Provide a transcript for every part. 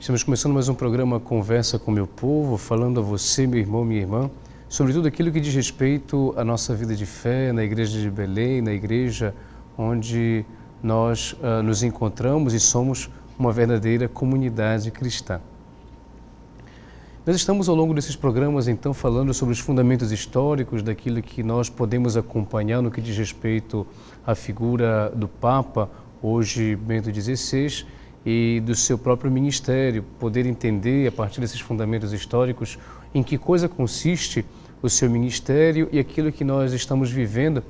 Estamos começando mais um programa Conversa com meu povo, falando a você, meu irmão, minha irmã, sobre tudo aquilo que diz respeito à nossa vida de fé na igreja de Belém, na igreja onde nós uh, nos encontramos e somos uma verdadeira comunidade cristã. Nós estamos ao longo desses programas, então, falando sobre os fundamentos históricos daquilo que nós podemos acompanhar no que diz respeito à figura do Papa, hoje Bento XVI, e do seu próprio ministério, poder entender a partir desses fundamentos históricos em que coisa consiste o seu ministério e aquilo que nós estamos vivendo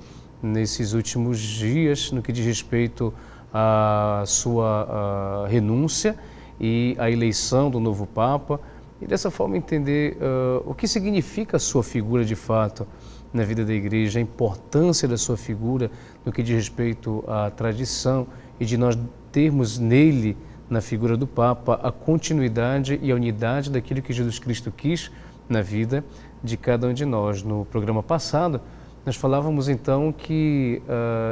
nesses últimos dias no que diz respeito à sua à renúncia e à eleição do novo Papa e dessa forma entender uh, o que significa a sua figura de fato na vida da igreja, a importância da sua figura no que diz respeito à tradição e de nós termos nele, na figura do Papa, a continuidade e a unidade daquilo que Jesus Cristo quis na vida de cada um de nós. No programa passado, nós falávamos então que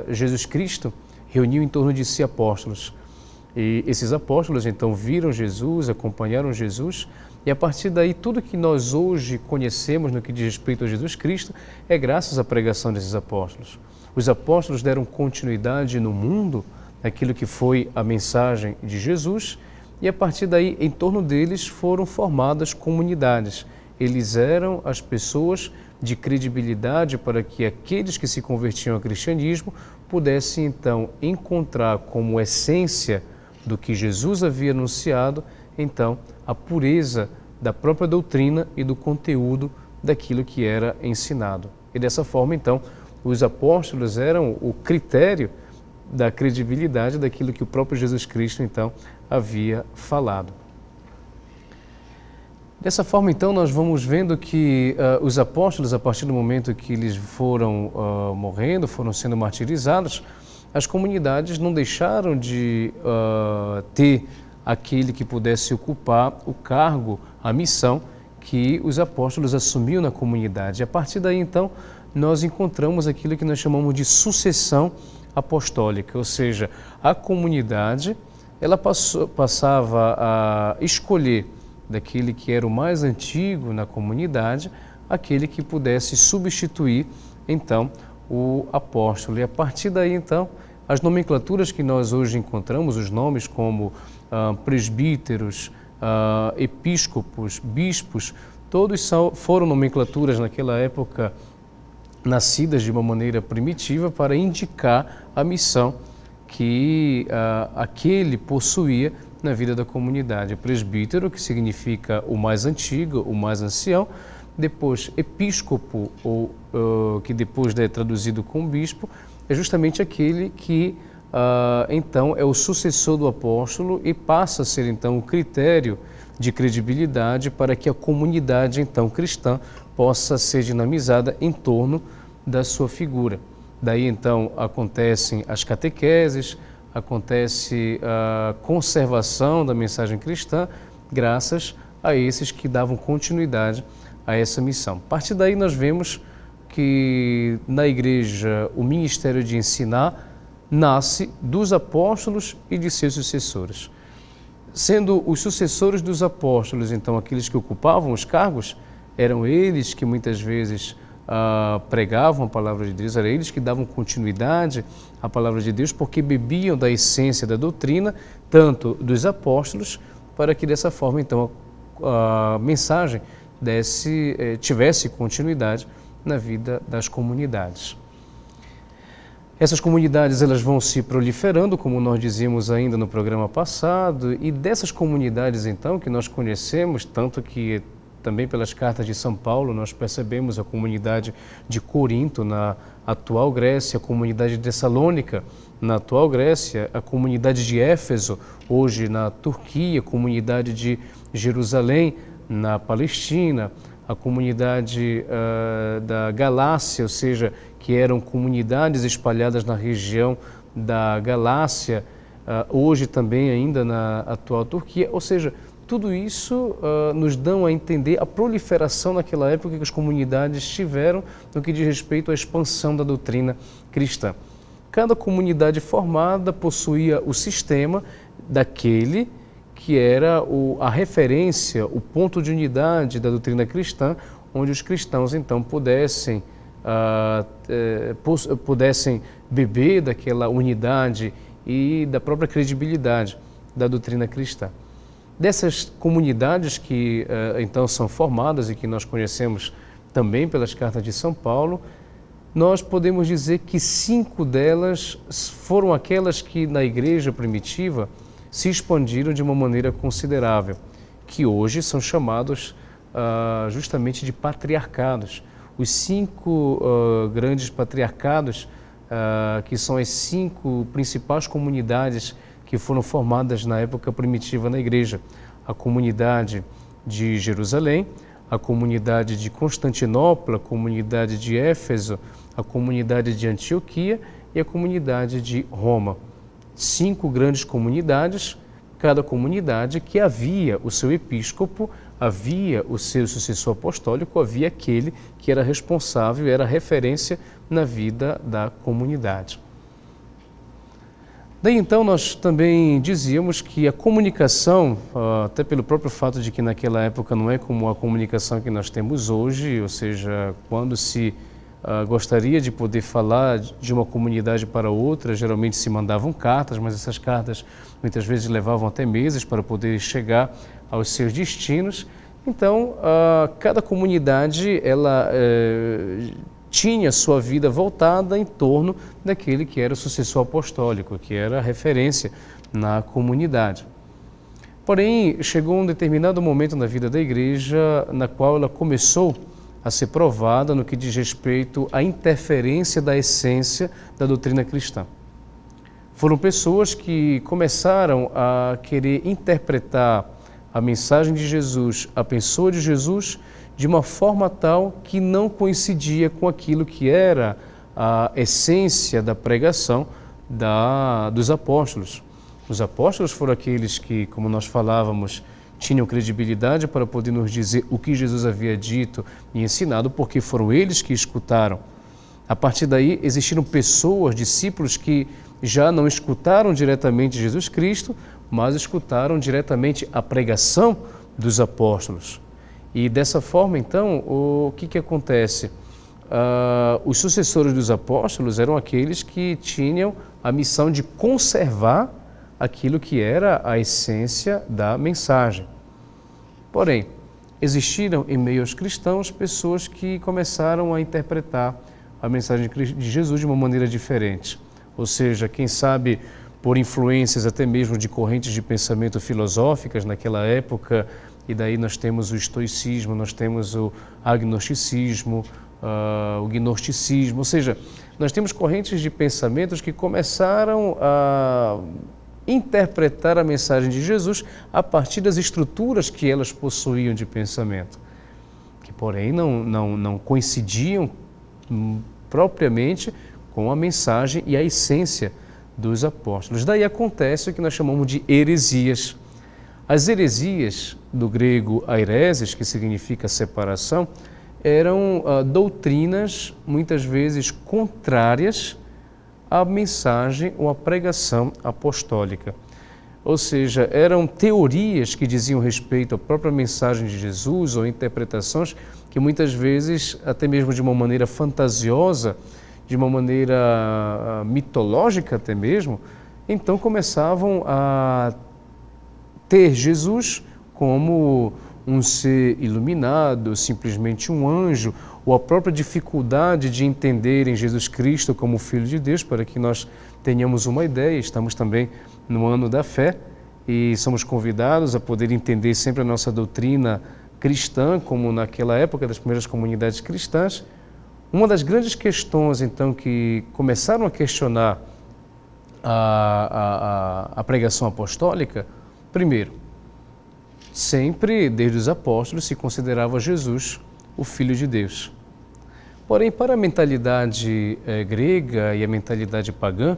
uh, Jesus Cristo reuniu em torno de si apóstolos. E esses apóstolos então viram Jesus, acompanharam Jesus, e a partir daí tudo que nós hoje conhecemos no que diz respeito a Jesus Cristo é graças à pregação desses apóstolos. Os apóstolos deram continuidade no mundo aquilo que foi a mensagem de Jesus, e a partir daí, em torno deles, foram formadas comunidades. Eles eram as pessoas de credibilidade para que aqueles que se convertiam ao cristianismo pudessem então encontrar como essência do que Jesus havia anunciado, então, a pureza da própria doutrina e do conteúdo daquilo que era ensinado. E dessa forma, então, os apóstolos eram o critério da credibilidade daquilo que o próprio Jesus Cristo então havia falado. Dessa forma, então, nós vamos vendo que uh, os apóstolos, a partir do momento que eles foram uh, morrendo, foram sendo martirizados, as comunidades não deixaram de uh, ter aquele que pudesse ocupar o cargo, a missão que os apóstolos assumiu na comunidade. A partir daí, então, nós encontramos aquilo que nós chamamos de sucessão apostólica, ou seja, a comunidade ela passou, passava a escolher daquele que era o mais antigo na comunidade, aquele que pudesse substituir então o apóstolo. E a partir daí então, as nomenclaturas que nós hoje encontramos, os nomes como ah, presbíteros, ah, episcopos, bispos, todos são, foram nomenclaturas naquela época nascidas de uma maneira primitiva para indicar a missão que ah, aquele possuía na vida da comunidade. É presbítero, que significa o mais antigo, o mais ancião, depois episcopo, ou uh, que depois é traduzido com bispo, é justamente aquele que uh, então é o sucessor do apóstolo e passa a ser então o critério de credibilidade para que a comunidade então cristã possa ser dinamizada em torno da sua figura. Daí então acontecem as catequeses, acontece a conservação da mensagem cristã, graças a esses que davam continuidade a essa missão. A partir daí nós vemos que na igreja o ministério de ensinar nasce dos apóstolos e de seus sucessores. Sendo os sucessores dos apóstolos, então, aqueles que ocupavam os cargos, eram eles que muitas vezes ah, pregavam a palavra de Deus, eram eles que davam continuidade à palavra de Deus, porque bebiam da essência da doutrina, tanto dos apóstolos, para que dessa forma, então, a, a mensagem desse, eh, tivesse continuidade na vida das comunidades. Essas comunidades elas vão se proliferando, como nós dizíamos ainda no programa passado, e dessas comunidades então que nós conhecemos, tanto que também pelas cartas de São Paulo, nós percebemos a comunidade de Corinto, na atual Grécia, a comunidade de Salônica na atual Grécia, a comunidade de Éfeso, hoje na Turquia, a comunidade de Jerusalém, na Palestina, a comunidade uh, da Galácia, ou seja, que eram comunidades espalhadas na região da Galácia, uh, hoje também ainda na atual Turquia, ou seja, tudo isso uh, nos dão a entender a proliferação naquela época que as comunidades tiveram no que diz respeito à expansão da doutrina cristã. Cada comunidade formada possuía o sistema daquele que era o, a referência, o ponto de unidade da doutrina cristã, onde os cristãos então pudessem, uh, eh, pudessem beber daquela unidade e da própria credibilidade da doutrina cristã. Dessas comunidades que eh, então são formadas e que nós conhecemos também pelas cartas de São Paulo, nós podemos dizer que cinco delas foram aquelas que na igreja primitiva se expandiram de uma maneira considerável, que hoje são chamados uh, justamente de patriarcados. Os cinco uh, grandes patriarcados, uh, que são as cinco principais comunidades que foram formadas na época primitiva na igreja: a comunidade de Jerusalém, a comunidade de Constantinopla, a comunidade de Éfeso, a comunidade de Antioquia e a comunidade de Roma. Cinco grandes comunidades, cada comunidade que havia o seu episcopo, havia o seu sucessor apostólico, havia aquele que era responsável, era referência na vida da comunidade. Daí então nós também dizíamos que a comunicação, ah, até pelo próprio fato de que naquela época não é como a comunicação que nós temos hoje, ou seja, quando se ah, gostaria de poder falar de uma comunidade para outra, geralmente se mandavam cartas, mas essas cartas muitas vezes levavam até meses para poder chegar aos seus destinos. Então, ah, cada comunidade ela eh, tinha sua vida voltada em torno daquele que era o sucessor apostólico, que era a referência na comunidade. Porém, chegou um determinado momento na vida da igreja na qual ela começou a ser provada no que diz respeito à interferência da essência da doutrina cristã. Foram pessoas que começaram a querer interpretar a mensagem de Jesus, a pessoa de Jesus, de uma forma tal que não coincidia com aquilo que era a essência da pregação da, dos apóstolos. Os apóstolos foram aqueles que, como nós falávamos, tinham credibilidade para poder nos dizer o que Jesus havia dito e ensinado, porque foram eles que escutaram. A partir daí, existiram pessoas, discípulos que já não escutaram diretamente Jesus Cristo, mas escutaram diretamente a pregação dos apóstolos. E dessa forma, então, o que, que acontece? Uh, os sucessores dos apóstolos eram aqueles que tinham a missão de conservar aquilo que era a essência da mensagem. Porém, existiram em meio aos cristãos pessoas que começaram a interpretar a mensagem de Jesus de uma maneira diferente. Ou seja, quem sabe por influências até mesmo de correntes de pensamento filosóficas naquela época, e daí nós temos o estoicismo, nós temos o agnosticismo, uh, o gnosticismo, ou seja, nós temos correntes de pensamentos que começaram a interpretar a mensagem de Jesus a partir das estruturas que elas possuíam de pensamento, que porém não, não, não coincidiam hum, propriamente com a mensagem e a essência dos apóstolos. Daí acontece o que nós chamamos de heresias as heresias do grego aireses, que significa separação, eram ah, doutrinas muitas vezes contrárias à mensagem ou à pregação apostólica. Ou seja, eram teorias que diziam respeito à própria mensagem de Jesus ou interpretações que muitas vezes, até mesmo de uma maneira fantasiosa, de uma maneira ah, mitológica até mesmo, então começavam a ter Jesus como um ser iluminado, simplesmente um anjo, ou a própria dificuldade de entenderem Jesus Cristo como Filho de Deus, para que nós tenhamos uma ideia. Estamos também no ano da fé e somos convidados a poder entender sempre a nossa doutrina cristã, como naquela época das primeiras comunidades cristãs. Uma das grandes questões, então, que começaram a questionar a, a, a pregação apostólica Primeiro, sempre, desde os apóstolos, se considerava Jesus o Filho de Deus. Porém, para a mentalidade eh, grega e a mentalidade pagã,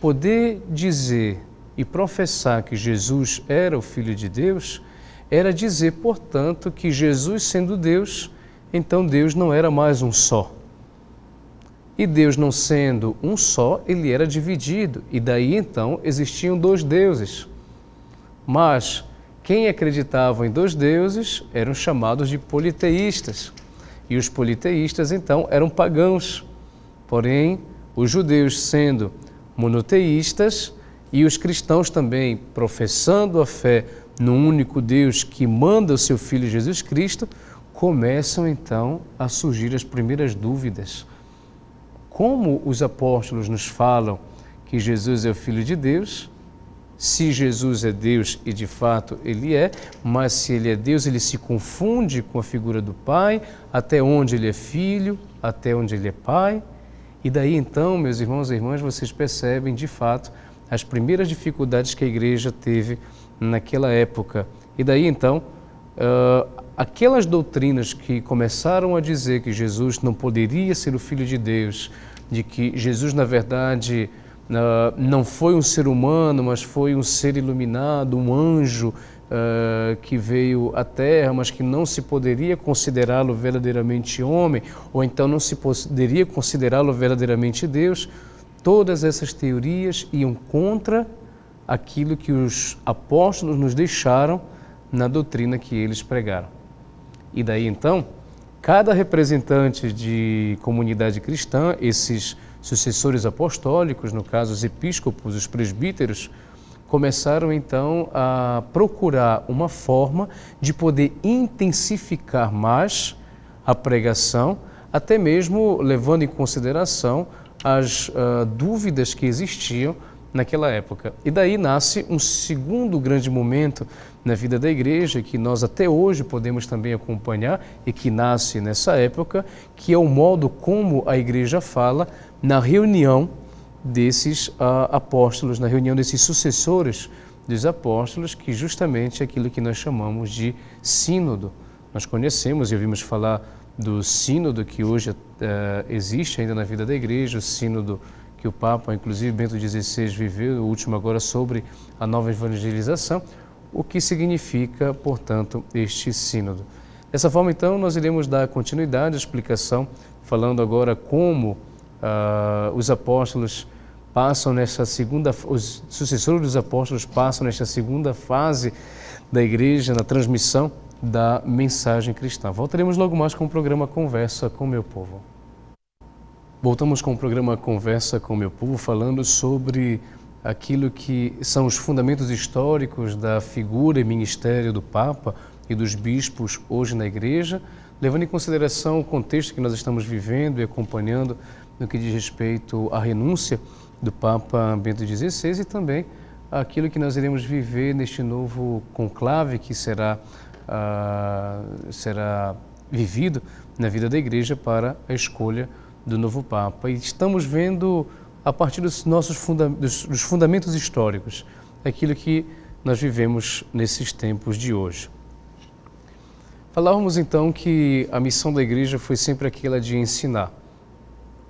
poder dizer e professar que Jesus era o Filho de Deus era dizer, portanto, que Jesus, sendo Deus, então Deus não era mais um só. E Deus não sendo um só, ele era dividido, e daí então existiam dois deuses. Mas quem acreditava em dois deuses eram chamados de politeístas. E os politeístas, então, eram pagãos. Porém, os judeus sendo monoteístas e os cristãos também professando a fé no único Deus que manda o seu Filho Jesus Cristo, começam então a surgir as primeiras dúvidas. Como os apóstolos nos falam que Jesus é o Filho de Deus, se Jesus é Deus e de fato ele é, mas se ele é Deus, ele se confunde com a figura do Pai, até onde ele é filho, até onde ele é Pai. E daí então, meus irmãos e irmãs, vocês percebem de fato as primeiras dificuldades que a igreja teve naquela época. E daí então, uh, aquelas doutrinas que começaram a dizer que Jesus não poderia ser o Filho de Deus, de que Jesus, na verdade, Uh, não foi um ser humano, mas foi um ser iluminado, um anjo uh, que veio à Terra, mas que não se poderia considerá-lo verdadeiramente homem, ou então não se poderia considerá-lo verdadeiramente Deus. Todas essas teorias iam contra aquilo que os apóstolos nos deixaram na doutrina que eles pregaram. E daí então, cada representante de comunidade cristã, esses sucessores apostólicos, no caso os episcopos, os presbíteros, começaram então a procurar uma forma de poder intensificar mais a pregação, até mesmo levando em consideração as uh, dúvidas que existiam naquela época. E daí nasce um segundo grande momento na vida da igreja, que nós até hoje podemos também acompanhar e que nasce nessa época, que é o modo como a igreja fala na reunião desses uh, apóstolos, na reunião desses sucessores dos apóstolos, que justamente é aquilo que nós chamamos de sínodo. Nós conhecemos e ouvimos falar do sínodo que hoje uh, existe ainda na vida da igreja, o sínodo que o Papa, inclusive Bento XVI, viveu, o último agora, sobre a nova evangelização, o que significa, portanto, este sínodo. Dessa forma, então, nós iremos dar continuidade à explicação, falando agora como uh, os apóstolos passam nessa segunda, os sucessores dos apóstolos passam nesta segunda fase da igreja na transmissão da mensagem cristã. Voltaremos logo mais com o programa Conversa com o Meu Povo. Voltamos com o programa Conversa com o Meu Povo, falando sobre aquilo que são os fundamentos históricos da figura e ministério do Papa e dos bispos hoje na Igreja, levando em consideração o contexto que nós estamos vivendo e acompanhando no que diz respeito à renúncia do Papa Bento XVI e também aquilo que nós iremos viver neste novo conclave que será, uh, será vivido na vida da Igreja para a escolha do novo Papa. E estamos vendo, a partir dos nossos funda dos, dos fundamentos históricos, aquilo que nós vivemos nesses tempos de hoje. Falávamos então que a missão da igreja foi sempre aquela de ensinar.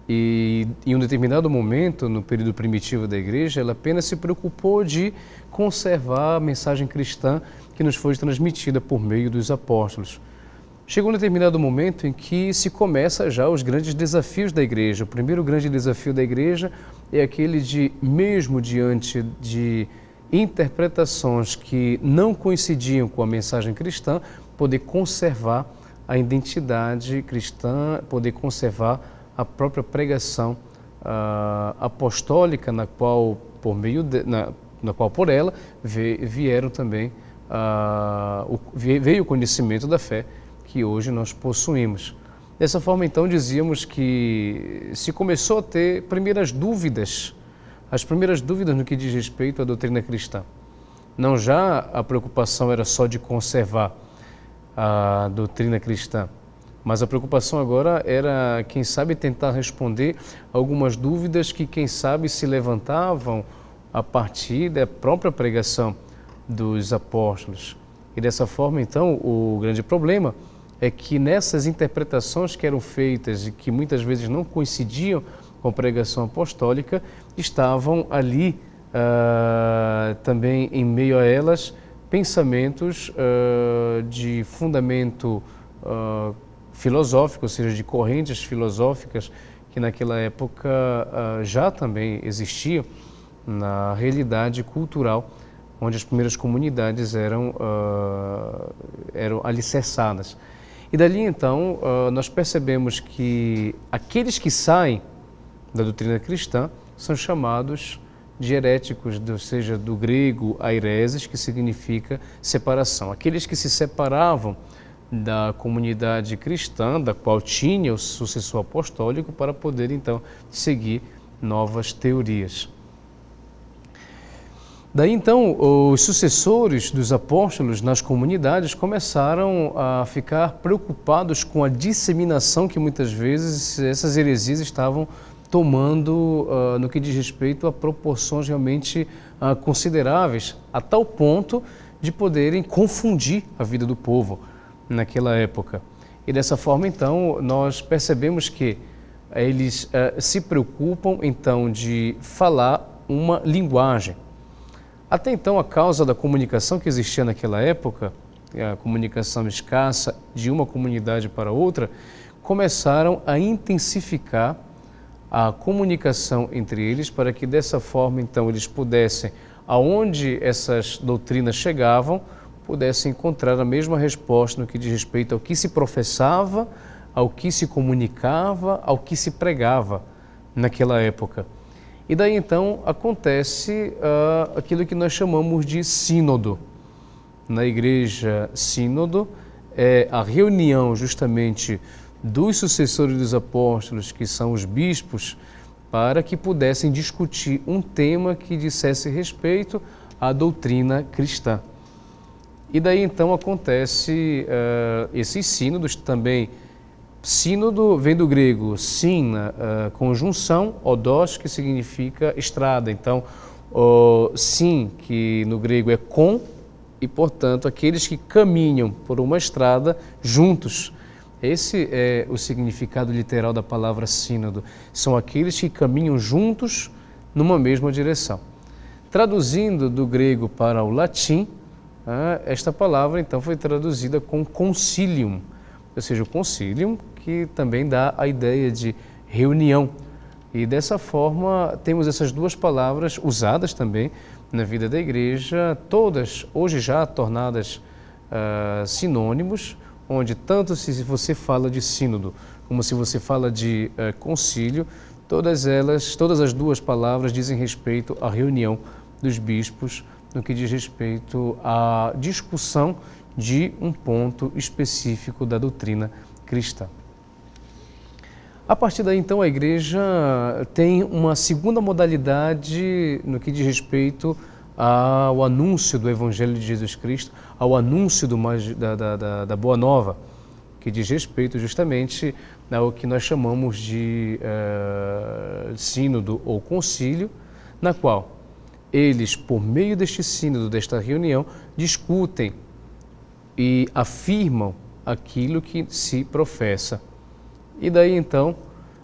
E em um determinado momento, no período primitivo da igreja, ela apenas se preocupou de conservar a mensagem cristã que nos foi transmitida por meio dos apóstolos. Chegou um determinado momento em que se começa já os grandes desafios da igreja. O primeiro grande desafio da igreja é aquele de, mesmo diante de interpretações que não coincidiam com a mensagem cristã, poder conservar a identidade cristã, poder conservar a própria pregação uh, apostólica na qual por meio de, na, na, qual por ela vieram também uh, o, veio o conhecimento da fé que hoje nós possuímos. Dessa forma, então, dizíamos que se começou a ter primeiras dúvidas, as primeiras dúvidas no que diz respeito à doutrina cristã. Não já a preocupação era só de conservar a doutrina cristã, mas a preocupação agora era, quem sabe, tentar responder algumas dúvidas que, quem sabe, se levantavam a partir da própria pregação dos apóstolos. E dessa forma, então, o grande problema é que nessas interpretações que eram feitas e que muitas vezes não coincidiam com a pregação apostólica, estavam ali uh, também em meio a elas pensamentos uh, de fundamento uh, filosófico, ou seja, de correntes filosóficas que naquela época já também existiam na realidade cultural onde as primeiras comunidades eram, eram alicerçadas. E dali então ah, nós percebemos que aqueles que saem da doutrina cristã são chamados de heréticos, ou seja, do grego aireses, que significa separação. Aqueles que se separavam da comunidade cristã, da qual tinha o sucessor apostólico, para poder então seguir novas teorias. Daí então, os sucessores dos apóstolos nas comunidades começaram a ficar preocupados com a disseminação que muitas vezes essas heresias estavam tomando uh, no que diz respeito a proporções realmente uh, consideráveis, a tal ponto de poderem confundir a vida do povo naquela época. E dessa forma, então, nós percebemos que eles uh, se preocupam, então, de falar uma linguagem até então, a causa da comunicação que existia naquela época, a comunicação escassa de uma comunidade para outra, começaram a intensificar a comunicação entre eles para que dessa forma, então, eles pudessem, aonde essas doutrinas chegavam, pudessem encontrar a mesma resposta no que diz respeito ao que se professava, ao que se comunicava, ao que se pregava naquela época. E daí então acontece uh, aquilo que nós chamamos de sínodo. Na igreja, sínodo é a reunião justamente dos sucessores dos apóstolos, que são os bispos, para que pudessem discutir um tema que dissesse respeito à doutrina cristã. E daí então acontece uh, esses sínodos também Sínodo vem do grego sina, uh, eh, eh, conjunção, odos, que significa estrada. Então, uh, sim, que no grego é com, e portanto, aqueles que caminham por uma estrada juntos. Esse é o significado literal da palavra sínodo. São aqueles que caminham juntos numa mesma direção. Traduzindo do grego para o latim, ah, esta palavra então foi traduzida com concilium, ou seja, o concílio que também dá a ideia de reunião. E dessa forma, temos essas duas palavras usadas também na vida da igreja, todas hoje já tornadas uh, sinônimos, onde tanto se você fala de sínodo como se você fala de uh, concílio, todas elas, todas as duas palavras dizem respeito à reunião dos bispos no que diz respeito à discussão de um ponto específico da doutrina cristã. A partir daí, então, a igreja tem uma segunda modalidade no que diz respeito ao anúncio do Evangelho de Jesus Cristo, ao anúncio do, da, da, da Boa Nova, que diz respeito justamente ao que nós chamamos de uh, sínodo ou concílio, na qual eles, por meio deste sínodo, desta reunião, discutem e afirmam aquilo que se professa. E daí então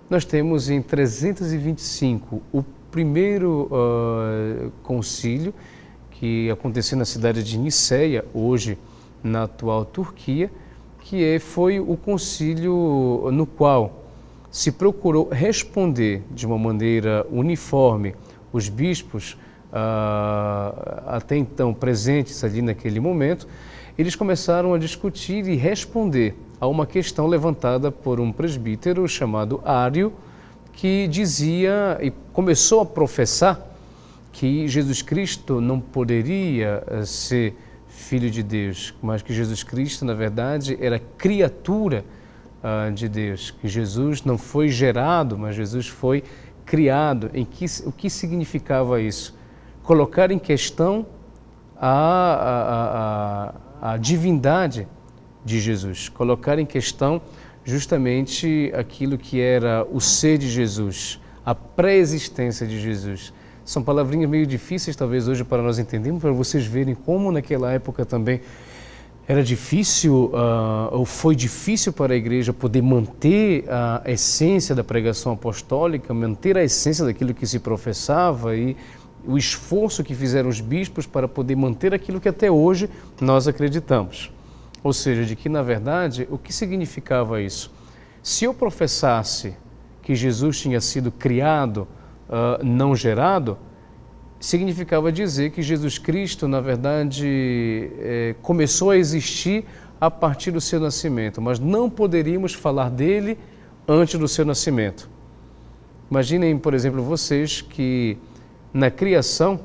nós temos em 325 o primeiro uh, concílio que aconteceu na cidade de Niceia, hoje na atual Turquia, que é, foi o concílio no qual se procurou responder de uma maneira uniforme os bispos uh, até então presentes ali naquele momento, eles começaram a discutir e responder a uma questão levantada por um presbítero chamado Ário, que dizia e começou a professar que Jesus Cristo não poderia eh, ser filho de Deus, mas que Jesus Cristo, na verdade, era criatura ah, de Deus, que Jesus não foi gerado, mas Jesus foi criado. Em que, o que significava isso? Colocar em questão a, a, a, a divindade de Jesus, colocar em questão justamente aquilo que era o ser de Jesus, a pré-existência de Jesus. São palavrinhas meio difíceis, talvez, hoje para nós entendermos, para vocês verem como naquela época também era difícil, uh, ou foi difícil para a igreja poder manter a essência da pregação apostólica, manter a essência daquilo que se professava e o esforço que fizeram os bispos para poder manter aquilo que até hoje nós acreditamos. Ou seja, de que, na verdade, o que significava isso? Se eu professasse que Jesus tinha sido criado, uh, não gerado, significava dizer que Jesus Cristo, na verdade, eh, começou a existir a partir do seu nascimento, mas não poderíamos falar dele antes do seu nascimento. Imaginem, por exemplo, vocês que na criação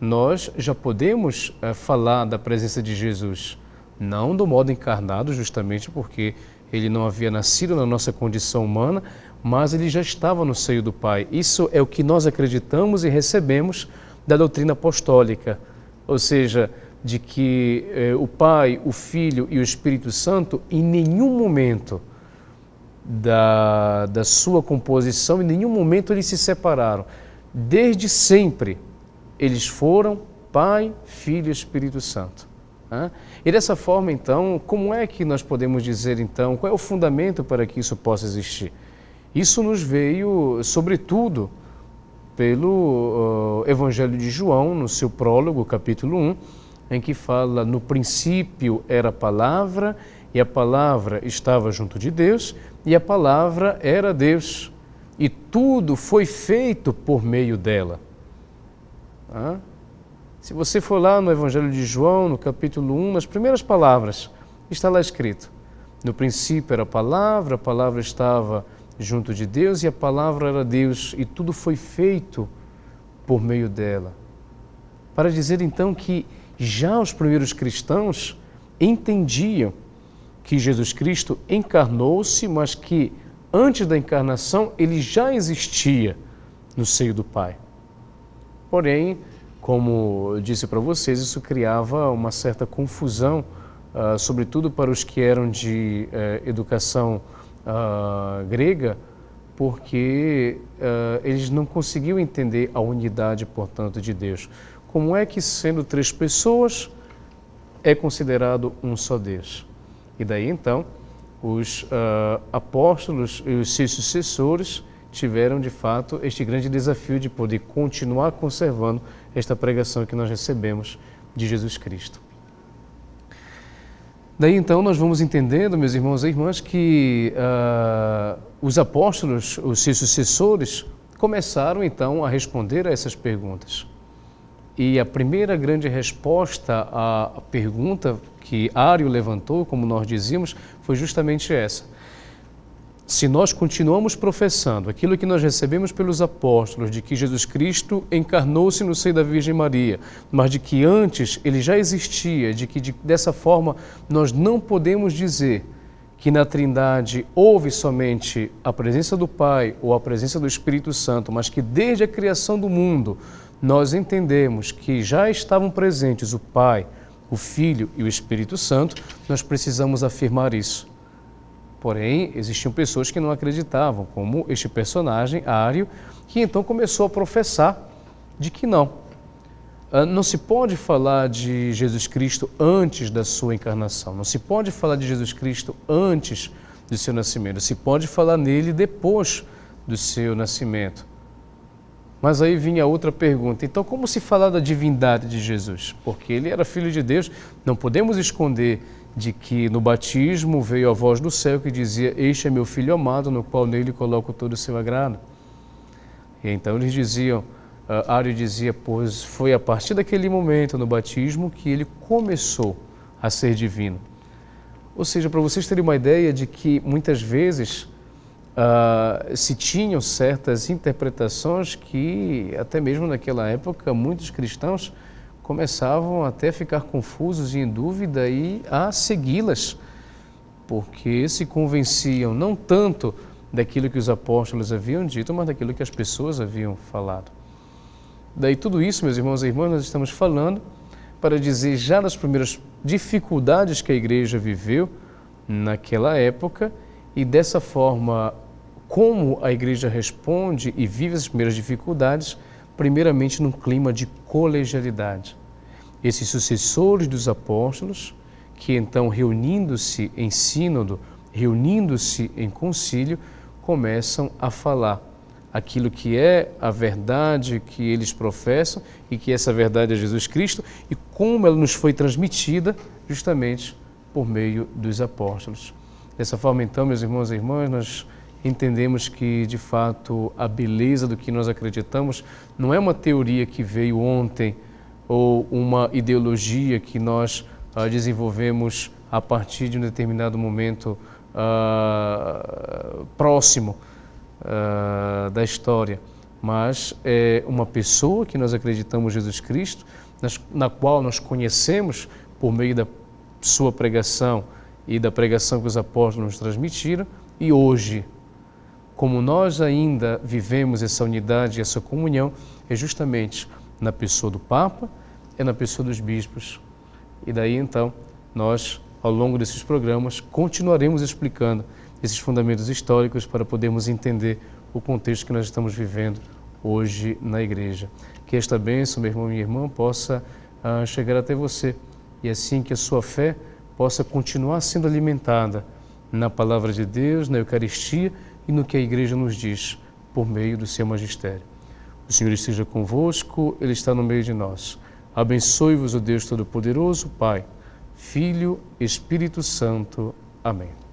nós já podemos eh, falar da presença de Jesus não do modo encarnado, justamente porque ele não havia nascido na nossa condição humana, mas ele já estava no seio do Pai. Isso é o que nós acreditamos e recebemos da doutrina apostólica, ou seja, de que eh, o Pai, o Filho e o Espírito Santo, em nenhum momento da, da sua composição, em nenhum momento eles se separaram. Desde sempre eles foram Pai, Filho e Espírito Santo. E dessa forma, então, como é que nós podemos dizer, então, qual é o fundamento para que isso possa existir? Isso nos veio, sobretudo, pelo uh, Evangelho de João, no seu prólogo, capítulo 1, em que fala: No princípio era a palavra, e a palavra estava junto de Deus, e a palavra era Deus, e tudo foi feito por meio dela. Ah? Se você for lá no Evangelho de João, no capítulo 1, nas primeiras palavras, está lá escrito: No princípio era a palavra, a palavra estava junto de Deus e a palavra era Deus, e tudo foi feito por meio dela. Para dizer então que já os primeiros cristãos entendiam que Jesus Cristo encarnou-se, mas que antes da encarnação ele já existia no seio do Pai. Porém, como eu disse para vocês, isso criava uma certa confusão, uh, sobretudo para os que eram de uh, educação uh, grega, porque ah, eles não conseguiam entender a unidade, portanto, de Deus. Como é que, sendo três pessoas, é considerado um só Deus? E daí então, os apóstolos e os seus sucessores tiveram de fato este grande desafio de poder continuar conservando esta pregação que nós recebemos de Jesus Cristo. Daí então nós vamos entendendo, meus irmãos e irmãs, que uh, os apóstolos, os seus sucessores, começaram então a responder a essas perguntas. E a primeira grande resposta à pergunta que Ário levantou, como nós dizíamos, foi justamente essa se nós continuamos professando aquilo que nós recebemos pelos apóstolos, de que Jesus Cristo encarnou-se no seio da Virgem Maria, mas de que antes ele já existia, de que de, dessa forma nós não podemos dizer que na Trindade houve somente a presença do Pai ou a presença do Espírito Santo, mas que desde a criação do mundo nós entendemos que já estavam presentes o Pai, o Filho e o Espírito Santo, nós precisamos afirmar isso Porém, existiam pessoas que não acreditavam, como este personagem, Ario que então começou a professar de que não. Ah, não se pode falar de Jesus Cristo antes da sua encarnação, não se pode falar de Jesus Cristo antes do seu nascimento, se pode falar nele depois do seu nascimento. Mas aí vinha outra pergunta: então, como se falar da divindade de Jesus? Porque ele era filho de Deus, não podemos esconder de que no batismo veio a voz do céu que dizia: Este é meu filho amado, no qual nele coloco todo o seu agrado. E então eles diziam: uh, Ário dizia, pois foi a partir daquele momento no batismo que ele começou a ser divino. Ou seja, para vocês terem uma ideia de que muitas vezes uh, se tinham certas interpretações que, até mesmo naquela época, muitos cristãos começavam até a ficar confusos e em dúvida e a segui-las, porque se convenciam não tanto daquilo que os apóstolos haviam dito, mas daquilo que as pessoas haviam falado. Daí tudo isso, meus irmãos e irmãs, nós estamos falando para dizer já das primeiras dificuldades que a igreja viveu naquela época e dessa forma como a igreja responde e vive as primeiras dificuldades, primeiramente num clima de colegialidade esses sucessores dos apóstolos, que então, reunindo-se em sínodo, reunindo-se em concílio, começam a falar aquilo que é a verdade que eles professam e que essa verdade é Jesus Cristo e como ela nos foi transmitida justamente por meio dos apóstolos. Dessa forma, então, meus irmãos e irmãs, nós entendemos que de fato a beleza do que nós acreditamos não é uma teoria que veio ontem ou uma ideologia que nós uh, desenvolvemos a partir de um determinado momento uh, próximo uh, da história, mas é uma pessoa que nós acreditamos Jesus Cristo, nas, na qual nós conhecemos por meio da sua pregação e da pregação que os apóstolos nos transmitiram, e hoje, como nós ainda vivemos essa unidade e essa comunhão, é justamente na pessoa do Papa é na pessoa dos bispos. E daí então, nós, ao longo desses programas, continuaremos explicando esses fundamentos históricos para podermos entender o contexto que nós estamos vivendo hoje na igreja. Que esta bênção, meu irmão e minha irmã, possa ah, chegar até você e assim que a sua fé possa continuar sendo alimentada na palavra de Deus, na Eucaristia e no que a igreja nos diz por meio do seu magistério. O Senhor esteja convosco, Ele está no meio de nós. Abençoe-vos o Deus Todo-Poderoso, Pai, Filho, Espírito Santo. Amém.